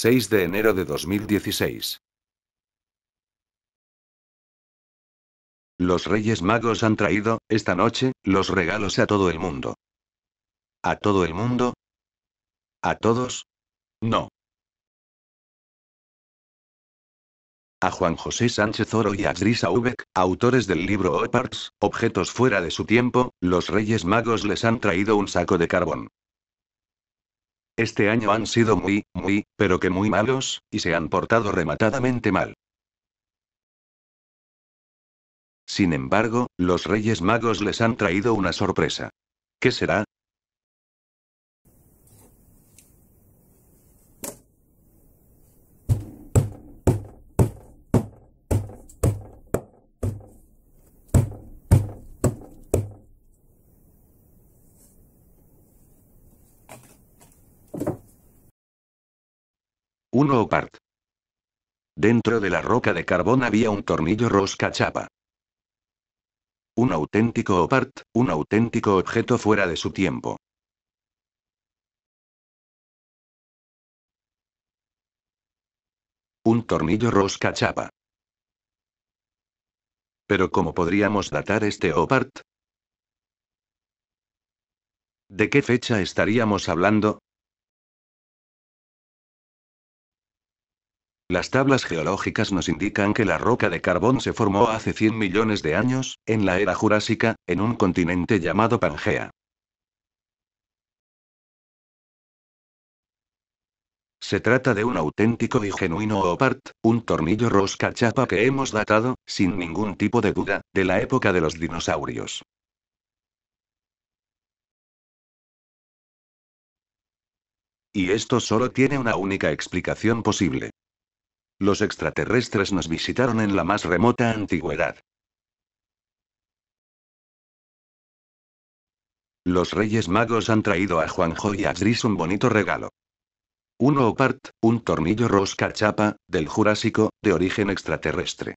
6 de enero de 2016. Los Reyes Magos han traído, esta noche, los regalos a todo el mundo. ¿A todo el mundo? ¿A todos? No. A Juan José Sánchez Oro y a Gris Ubeck, autores del libro Oparts, Objetos fuera de su tiempo, los Reyes Magos les han traído un saco de carbón. Este año han sido muy, muy, pero que muy malos, y se han portado rematadamente mal. Sin embargo, los Reyes Magos les han traído una sorpresa. ¿Qué será? uno o Dentro de la roca de carbón había un tornillo rosca chapa. Un auténtico opart, un auténtico objeto fuera de su tiempo. Un tornillo rosca chapa. Pero ¿cómo podríamos datar este opart? ¿De qué fecha estaríamos hablando? Las tablas geológicas nos indican que la roca de carbón se formó hace 100 millones de años, en la era jurásica, en un continente llamado Pangea. Se trata de un auténtico y genuino opart, un tornillo rosca chapa que hemos datado, sin ningún tipo de duda, de la época de los dinosaurios. Y esto solo tiene una única explicación posible. Los extraterrestres nos visitaron en la más remota antigüedad. Los Reyes Magos han traído a Juanjo y a Gris un bonito regalo. Un opart, un tornillo rosca chapa, del Jurásico, de origen extraterrestre.